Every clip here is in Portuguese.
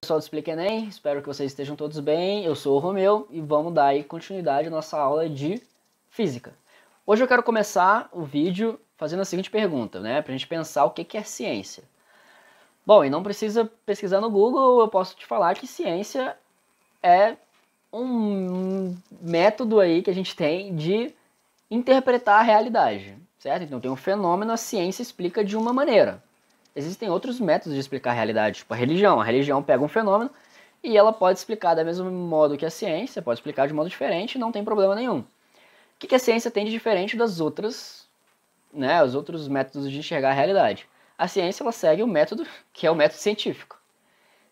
Pessoal do Explica Enem, espero que vocês estejam todos bem. Eu sou o Romeu e vamos dar aí continuidade à nossa aula de física. Hoje eu quero começar o vídeo fazendo a seguinte pergunta, né? Pra gente pensar o que é ciência. Bom, e não precisa pesquisar no Google, eu posso te falar que ciência é um método aí que a gente tem de interpretar a realidade certo? Então tem um fenômeno, a ciência explica de uma maneira. Existem outros métodos de explicar a realidade, tipo a religião. A religião pega um fenômeno e ela pode explicar da mesma modo que a ciência, pode explicar de modo diferente, não tem problema nenhum. O que a ciência tem de diferente das outras, né, os outros métodos de enxergar a realidade? A ciência ela segue o método que é o método científico,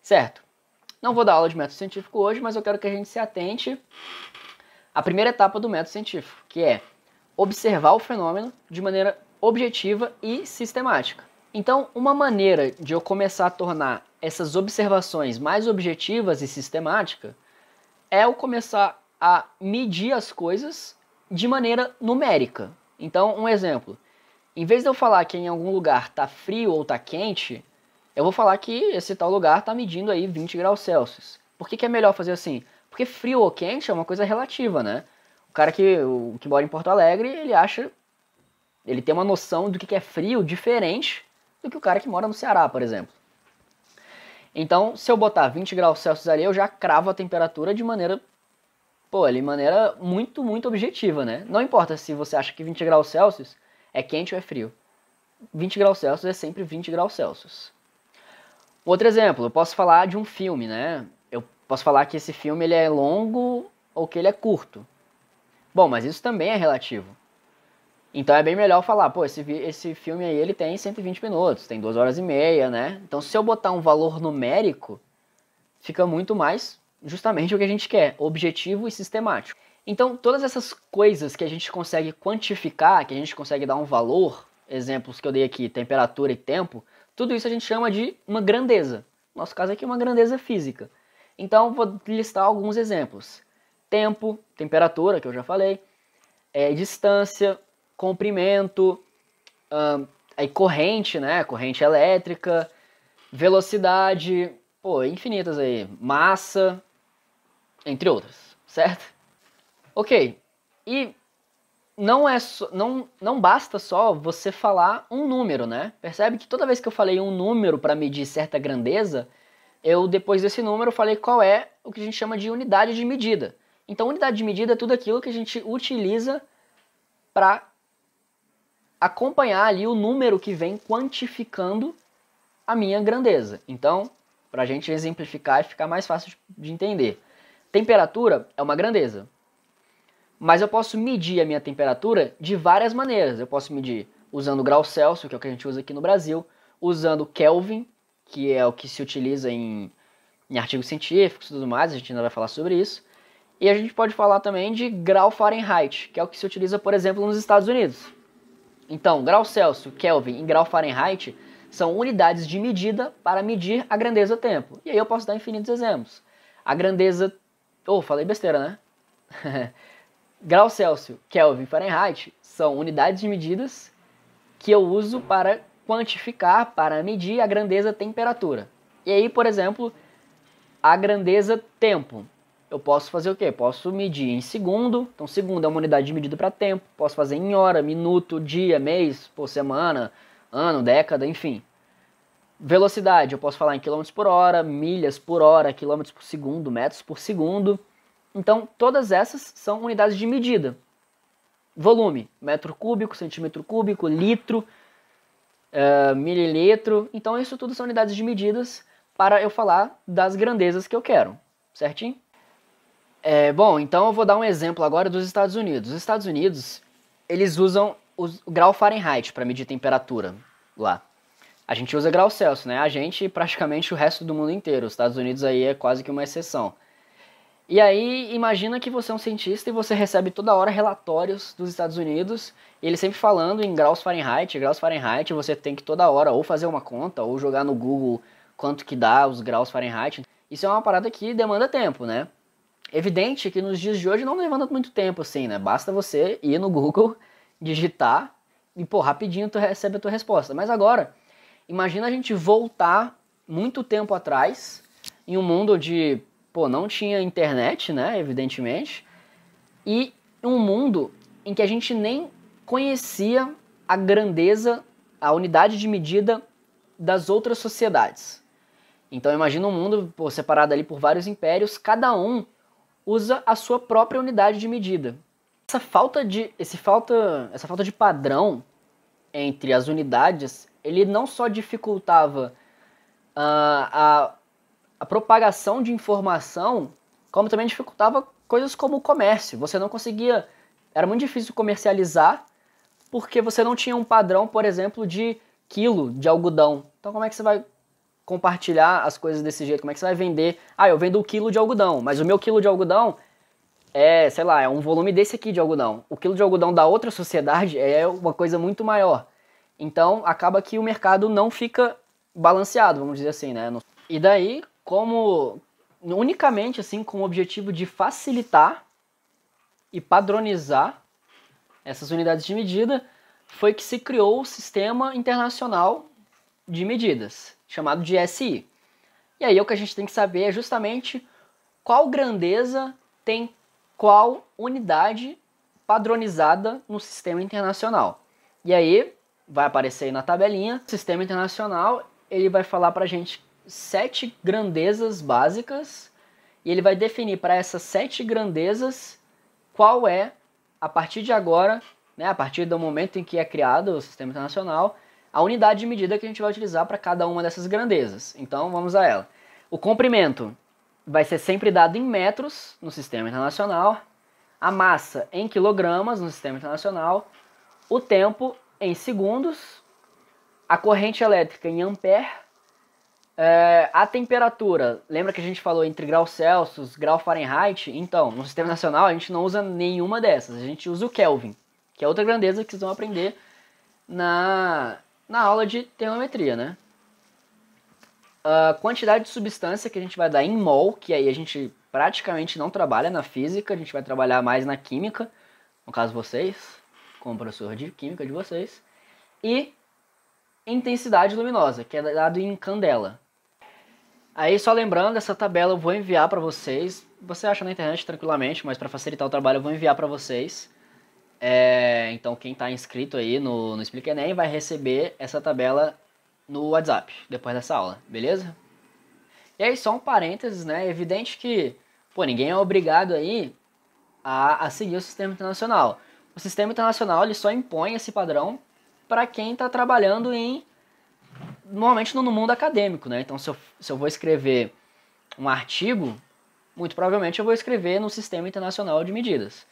certo? Não vou dar aula de método científico hoje, mas eu quero que a gente se atente à primeira etapa do método científico, que é observar o fenômeno de maneira objetiva e sistemática. Então, uma maneira de eu começar a tornar essas observações mais objetivas e sistemáticas é eu começar a medir as coisas de maneira numérica. Então, um exemplo. Em vez de eu falar que em algum lugar está frio ou está quente, eu vou falar que esse tal lugar está medindo aí 20 graus Celsius. Por que, que é melhor fazer assim? Porque frio ou quente é uma coisa relativa, né? cara que, o, que mora em Porto Alegre, ele acha. Ele tem uma noção do que é frio diferente do que o cara que mora no Ceará, por exemplo. Então, se eu botar 20 graus Celsius ali, eu já cravo a temperatura de maneira. Pô, ali, maneira muito, muito objetiva, né? Não importa se você acha que 20 graus Celsius é quente ou é frio. 20 graus Celsius é sempre 20 graus Celsius. Outro exemplo, eu posso falar de um filme, né? Eu posso falar que esse filme ele é longo ou que ele é curto. Bom, mas isso também é relativo. Então é bem melhor falar, pô, esse, esse filme aí ele tem 120 minutos, tem 2 horas e meia, né? Então se eu botar um valor numérico, fica muito mais justamente o que a gente quer, objetivo e sistemático. Então todas essas coisas que a gente consegue quantificar, que a gente consegue dar um valor, exemplos que eu dei aqui, temperatura e tempo, tudo isso a gente chama de uma grandeza. nosso caso aqui, é uma grandeza física. Então vou listar alguns exemplos tempo, temperatura, que eu já falei, é, distância, comprimento, aí corrente, né? Corrente elétrica, velocidade, pô, infinitas aí, massa, entre outras, certo? Ok. E não é so, não, não basta só você falar um número, né? Percebe que toda vez que eu falei um número para medir certa grandeza, eu depois desse número falei qual é o que a gente chama de unidade de medida. Então, unidade de medida é tudo aquilo que a gente utiliza para acompanhar ali o número que vem quantificando a minha grandeza. Então, para a gente exemplificar e ficar mais fácil de entender, temperatura é uma grandeza. Mas eu posso medir a minha temperatura de várias maneiras. Eu posso medir usando grau Celsius, que é o que a gente usa aqui no Brasil, usando Kelvin, que é o que se utiliza em, em artigos científicos e tudo mais, a gente ainda vai falar sobre isso e a gente pode falar também de grau Fahrenheit, que é o que se utiliza, por exemplo, nos Estados Unidos. Então, grau Celsius, Kelvin e grau Fahrenheit são unidades de medida para medir a grandeza tempo. E aí eu posso dar infinitos exemplos. A grandeza. Oh, falei besteira, né? grau Celsius, Kelvin e Fahrenheit são unidades de medidas que eu uso para quantificar, para medir a grandeza temperatura. E aí, por exemplo, a grandeza tempo eu posso fazer o quê? Posso medir em segundo. Então, segundo é uma unidade medida para tempo. Posso fazer em hora, minuto, dia, mês, por semana, ano, década, enfim. Velocidade, eu posso falar em quilômetros por hora, milhas por hora, quilômetros por segundo, metros por segundo. Então, todas essas são unidades de medida. Volume, metro cúbico, centímetro cúbico, litro, uh, mililitro. Então, isso tudo são unidades de medidas para eu falar das grandezas que eu quero, certinho? É, bom, então eu vou dar um exemplo agora dos Estados Unidos. Os Estados Unidos, eles usam o grau Fahrenheit para medir temperatura lá. A gente usa grau Celsius, né? A gente e praticamente o resto do mundo inteiro. Os Estados Unidos aí é quase que uma exceção. E aí, imagina que você é um cientista e você recebe toda hora relatórios dos Estados Unidos, e eles sempre falando em graus Fahrenheit, graus Fahrenheit, você tem que toda hora ou fazer uma conta ou jogar no Google quanto que dá os graus Fahrenheit. Isso é uma parada que demanda tempo, né? Evidente que nos dias de hoje não levanta muito tempo assim, né? Basta você ir no Google, digitar e, pô, rapidinho tu recebe a tua resposta. Mas agora, imagina a gente voltar muito tempo atrás, em um mundo de, pô, não tinha internet, né? Evidentemente. E um mundo em que a gente nem conhecia a grandeza, a unidade de medida das outras sociedades. Então imagina um mundo pô, separado ali por vários impérios, cada um usa a sua própria unidade de medida. Essa falta de, esse falta, essa falta de padrão entre as unidades, ele não só dificultava uh, a, a propagação de informação, como também dificultava coisas como o comércio. Você não conseguia, era muito difícil comercializar porque você não tinha um padrão, por exemplo, de quilo de algodão. Então como é que você vai compartilhar as coisas desse jeito? Como é que você vai vender? Ah, eu vendo um quilo de algodão, mas o meu quilo de algodão é, sei lá, é um volume desse aqui de algodão. O quilo de algodão da outra sociedade é uma coisa muito maior. Então, acaba que o mercado não fica balanceado, vamos dizer assim, né? E daí, como unicamente assim com o objetivo de facilitar e padronizar essas unidades de medida, foi que se criou o sistema internacional de medidas, chamado de SI. E aí o que a gente tem que saber é justamente qual grandeza tem qual unidade padronizada no sistema internacional. E aí vai aparecer aí na tabelinha, o sistema internacional, ele vai falar para a gente sete grandezas básicas e ele vai definir para essas sete grandezas qual é, a partir de agora, né, a partir do momento em que é criado o sistema internacional, a unidade de medida que a gente vai utilizar para cada uma dessas grandezas. Então vamos a ela. O comprimento vai ser sempre dado em metros no sistema internacional, a massa em quilogramas no sistema internacional, o tempo em segundos, a corrente elétrica em ampere, é, a temperatura, lembra que a gente falou entre graus Celsius, grau Fahrenheit? Então, no sistema nacional a gente não usa nenhuma dessas, a gente usa o Kelvin, que é outra grandeza que vocês vão aprender na na aula de termometria, né? A quantidade de substância que a gente vai dar em mol, que aí a gente praticamente não trabalha na física, a gente vai trabalhar mais na química, no caso vocês, como professor de química de vocês, e intensidade luminosa, que é dado em candela. Aí só lembrando, essa tabela eu vou enviar para vocês. Você acha na internet tranquilamente, mas para facilitar o trabalho eu vou enviar para vocês. É, então quem está inscrito aí no, no Explica Enem vai receber essa tabela no WhatsApp depois dessa aula, beleza? E aí só um parênteses, né? É evidente que pô, ninguém é obrigado aí a, a seguir o sistema internacional. O sistema internacional ele só impõe esse padrão para quem está trabalhando em normalmente no mundo acadêmico, né? Então se eu, se eu vou escrever um artigo, muito provavelmente eu vou escrever no sistema internacional de medidas.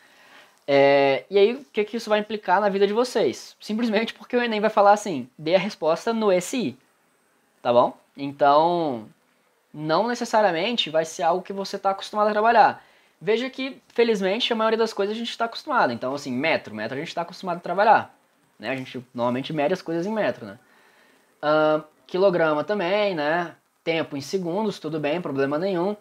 É, e aí, o que, que isso vai implicar na vida de vocês? Simplesmente porque o Enem vai falar assim: dê a resposta no SI. Tá bom? Então, não necessariamente vai ser algo que você está acostumado a trabalhar. Veja que, felizmente, a maioria das coisas a gente está acostumado. Então, assim, metro, metro a gente está acostumado a trabalhar. Né? A gente normalmente mede as coisas em metro, né? Uh, quilograma também, né? Tempo em segundos, tudo bem, problema nenhum.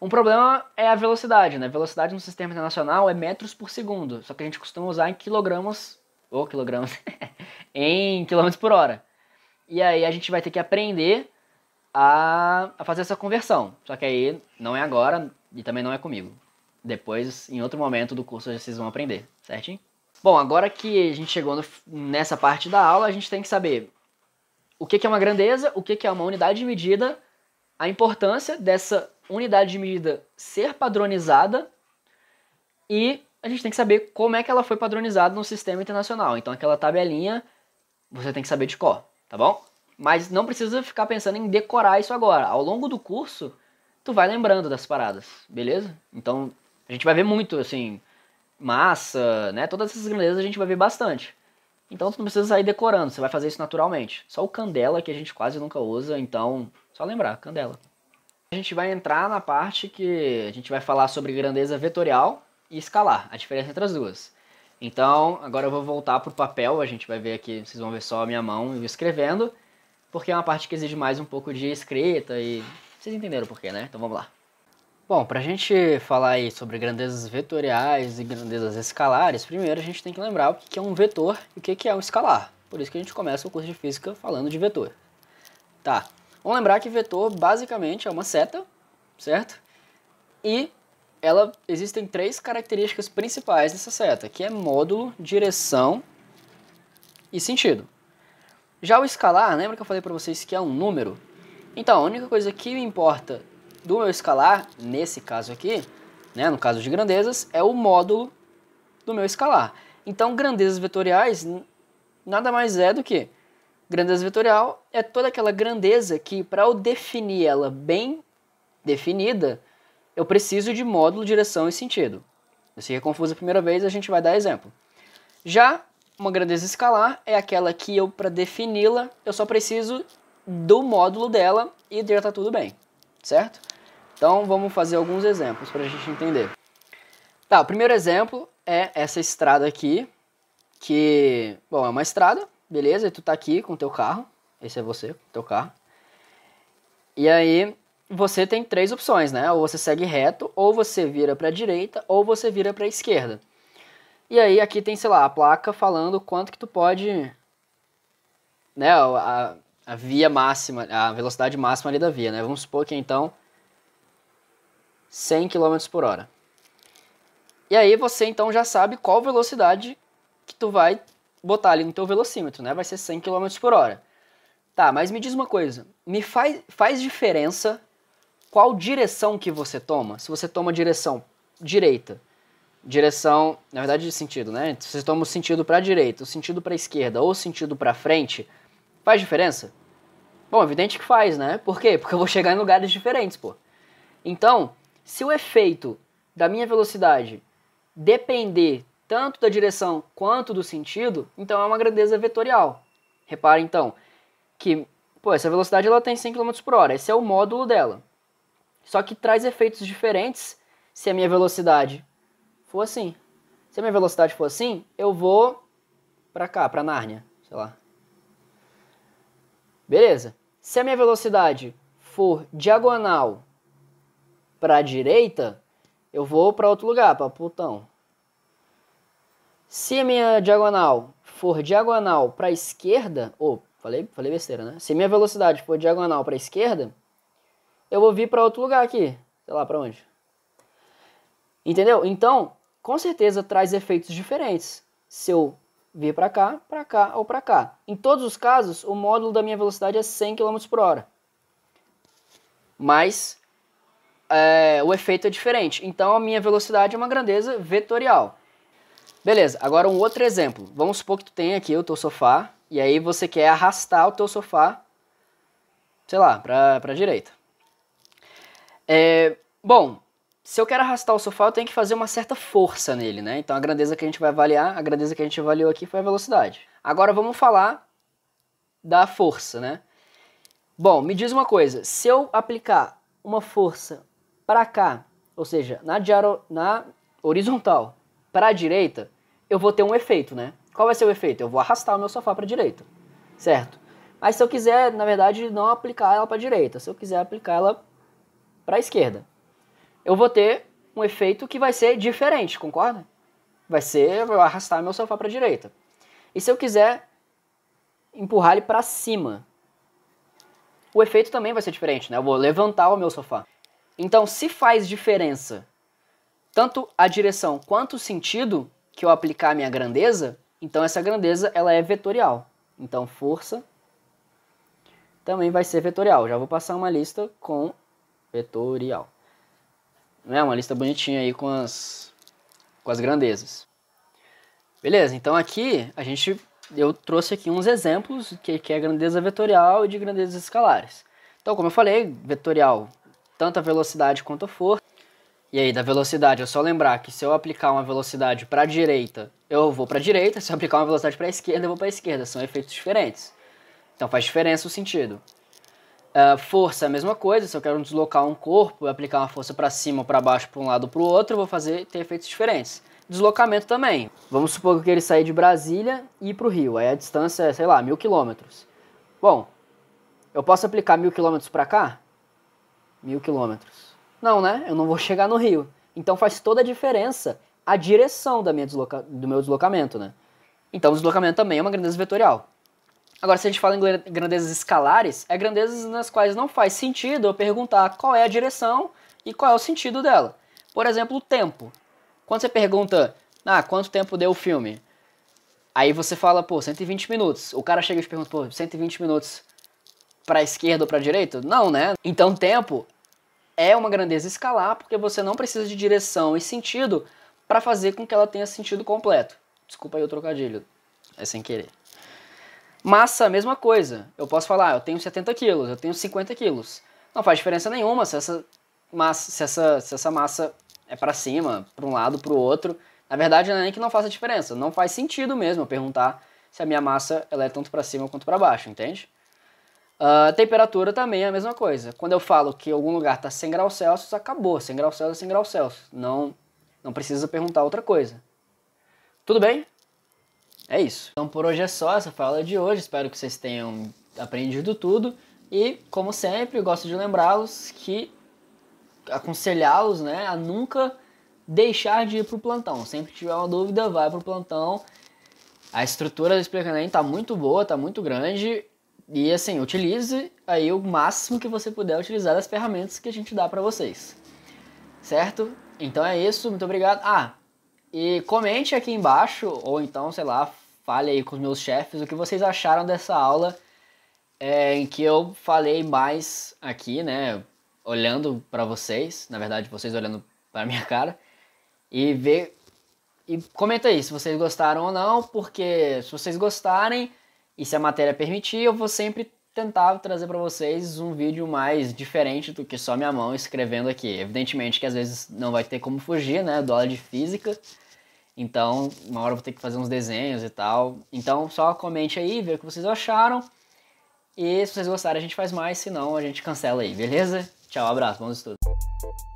Um problema é a velocidade, né? Velocidade no sistema internacional é metros por segundo, só que a gente costuma usar em quilogramas, ou quilogramas, em quilômetros por hora. E aí a gente vai ter que aprender a, a fazer essa conversão. Só que aí não é agora e também não é comigo. Depois, em outro momento do curso, vocês vão aprender, certinho? Bom, agora que a gente chegou no, nessa parte da aula, a gente tem que saber o que, que é uma grandeza, o que, que é uma unidade de medida, a importância dessa unidade de medida ser padronizada e a gente tem que saber como é que ela foi padronizada no sistema internacional. Então aquela tabelinha você tem que saber de cor, tá bom? Mas não precisa ficar pensando em decorar isso agora. Ao longo do curso, tu vai lembrando das paradas, beleza? Então a gente vai ver muito assim, massa, né? Todas essas grandezas a gente vai ver bastante. Então tu não precisa sair decorando, você vai fazer isso naturalmente. Só o candela que a gente quase nunca usa, então só lembrar, candela a gente vai entrar na parte que a gente vai falar sobre grandeza vetorial e escalar, a diferença entre as duas. Então, agora eu vou voltar para o papel, a gente vai ver aqui, vocês vão ver só a minha mão eu escrevendo, porque é uma parte que exige mais um pouco de escrita e vocês entenderam porquê, né? Então vamos lá. Bom, para a gente falar aí sobre grandezas vetoriais e grandezas escalares, primeiro a gente tem que lembrar o que é um vetor e o que é um escalar. Por isso que a gente começa o curso de física falando de vetor. Tá, Vamos lembrar que vetor basicamente é uma seta, certo? E ela existem três características principais dessa seta, que é módulo, direção e sentido. Já o escalar, lembra que eu falei para vocês que é um número? Então, a única coisa que me importa do meu escalar, nesse caso aqui, né, no caso de grandezas, é o módulo do meu escalar. Então, grandezas vetoriais nada mais é do que Grandeza vetorial é toda aquela grandeza que, para eu definir ela bem definida, eu preciso de módulo, direção e sentido. Se é confuso a primeira vez, a gente vai dar exemplo. Já uma grandeza escalar é aquela que eu, para defini-la, eu só preciso do módulo dela e já está tudo bem, certo? Então vamos fazer alguns exemplos para a gente entender. Tá, o primeiro exemplo é essa estrada aqui, que, bom, é uma estrada, beleza, e tu tá aqui com teu carro, esse é você, teu carro. E aí você tem três opções, né? Ou você segue reto, ou você vira para a direita, ou você vira para a esquerda. E aí aqui tem, sei lá, a placa falando quanto que tu pode, né, a, a via máxima, a velocidade máxima ali da via, né? Vamos supor que então 100 km por hora. E aí você então já sabe qual velocidade que tu vai botar ali no teu velocímetro, né? Vai ser 100 km por hora. Tá, mas me diz uma coisa. Me faz, faz diferença qual direção que você toma? Se você toma direção direita, direção, na verdade de sentido, né? Se você toma o sentido para direita, o sentido para esquerda ou o sentido para frente, faz diferença? Bom, evidente que faz, né? Por quê? Porque eu vou chegar em lugares diferentes, pô. Então, se o efeito da minha velocidade depender tanto da direção quanto do sentido, então é uma grandeza vetorial. Repara então que pô, essa velocidade ela tem 100 km por hora, esse é o módulo dela. Só que traz efeitos diferentes se a minha velocidade for assim. Se a minha velocidade for assim, eu vou para cá, para Nárnia, sei lá. Beleza. Se a minha velocidade for diagonal para a direita, eu vou para outro lugar, para Plutão. Se a minha diagonal for diagonal para a esquerda, ou oh, falei, falei besteira, né? Se minha velocidade for diagonal para a esquerda, eu vou vir para outro lugar aqui, sei lá para onde. Entendeu? Então, com certeza traz efeitos diferentes. Se eu vir para cá, para cá ou para cá. Em todos os casos, o módulo da minha velocidade é 100 km por hora. Mas é, o efeito é diferente. Então, a minha velocidade é uma grandeza vetorial. Beleza, agora um outro exemplo. Vamos supor que tu tem aqui o teu sofá e aí você quer arrastar o teu sofá, sei lá, pra, pra direita. É, bom, se eu quero arrastar o sofá, eu tenho que fazer uma certa força nele, né? Então a grandeza que a gente vai avaliar, a grandeza que a gente avaliou aqui foi a velocidade. Agora vamos falar da força, né? Bom, me diz uma coisa, se eu aplicar uma força para cá, ou seja, na, diaro, na horizontal, para a direita, eu vou ter um efeito, né? Qual vai ser o efeito? Eu vou arrastar o meu sofá para a direita, certo? Mas se eu quiser, na verdade, não aplicar ela para a direita, se eu quiser aplicar ela para a esquerda, eu vou ter um efeito que vai ser diferente, concorda? Vai ser, eu vou arrastar meu sofá para a direita. E se eu quiser empurrar ele para cima, o efeito também vai ser diferente, né? Eu vou levantar o meu sofá. Então, se faz diferença tanto a direção quanto o sentido que eu aplicar a minha grandeza, então essa grandeza ela é vetorial. Então força também vai ser vetorial. Já vou passar uma lista com vetorial. Né? Uma lista bonitinha aí com as, com as grandezas. Beleza, então aqui a gente eu trouxe aqui uns exemplos que, que é grandeza vetorial e de grandezas escalares. Então, como eu falei, vetorial, tanto a velocidade quanto a força. E aí, da velocidade, é só lembrar que se eu aplicar uma velocidade para a direita, eu vou para a direita, se eu aplicar uma velocidade para a esquerda, eu vou para a esquerda. São efeitos diferentes. Então faz diferença o sentido. Uh, força, é a mesma coisa. Se eu quero deslocar um corpo e aplicar uma força para cima ou para baixo, para um lado ou para o outro, eu vou fazer ter efeitos diferentes. Deslocamento também. Vamos supor que ele sair de Brasília e ir para o Rio. Aí a distância é, sei lá, mil quilômetros. Bom, eu posso aplicar mil quilômetros para cá? Mil quilômetros. Não, né? Eu não vou chegar no Rio. Então faz toda a diferença a direção da minha desloca... do meu deslocamento, né? Então o deslocamento também é uma grandeza vetorial. Agora, se a gente fala em grandezas escalares, é grandezas nas quais não faz sentido eu perguntar qual é a direção e qual é o sentido dela. Por exemplo, o tempo. Quando você pergunta, ah, quanto tempo deu o filme? Aí você fala, pô, 120 minutos. O cara chega e te pergunta, pô, 120 minutos pra esquerda ou pra direita? Não, né? Então tempo é uma grandeza escalar porque você não precisa de direção e sentido para fazer com que ela tenha sentido completo. Desculpa aí o trocadilho, é sem querer. Massa, mesma coisa. Eu posso falar, eu tenho 70 quilos, eu tenho 50 quilos. Não faz diferença nenhuma se essa massa, se essa, se essa massa é para cima, para um lado, para o outro. Na verdade, não é nem que não faça diferença. Não faz sentido mesmo eu perguntar se a minha massa ela é tanto para cima quanto para baixo, entende? a ah, temperatura também é a mesma coisa. Quando eu falo que algum lugar está 100 graus Celsius, acabou. 100 graus Celsius é 100 graus Celsius. Não, não precisa perguntar outra coisa. Tudo bem? É isso. Então por hoje é só essa fala de hoje. Espero que vocês tenham aprendido tudo. E, como sempre, gosto de lembrá-los que aconselhá-los né, a nunca deixar de ir para o plantão. Sempre que tiver uma dúvida, vai para o plantão. A estrutura do Explicando está muito boa, está muito grande e assim, utilize aí o máximo que você puder utilizar as ferramentas que a gente dá para vocês. Certo? Então é isso, muito obrigado. Ah, e comente aqui embaixo, ou então, sei lá, fale aí com os meus chefes o que vocês acharam dessa aula é, em que eu falei mais aqui, né? Olhando para vocês, na verdade, vocês olhando para minha cara, e ver. E comenta aí se vocês gostaram ou não, porque se vocês gostarem e se a matéria permitir, eu vou sempre tentar trazer para vocês um vídeo mais diferente do que só minha mão escrevendo aqui. Evidentemente que às vezes não vai ter como fugir, né, do aula de física. Então, uma hora eu vou ter que fazer uns desenhos e tal. Então, só comente aí, vê o que vocês acharam. E se vocês gostarem, a gente faz mais, se não, a gente cancela aí, beleza? Tchau, abraço, bons estudos.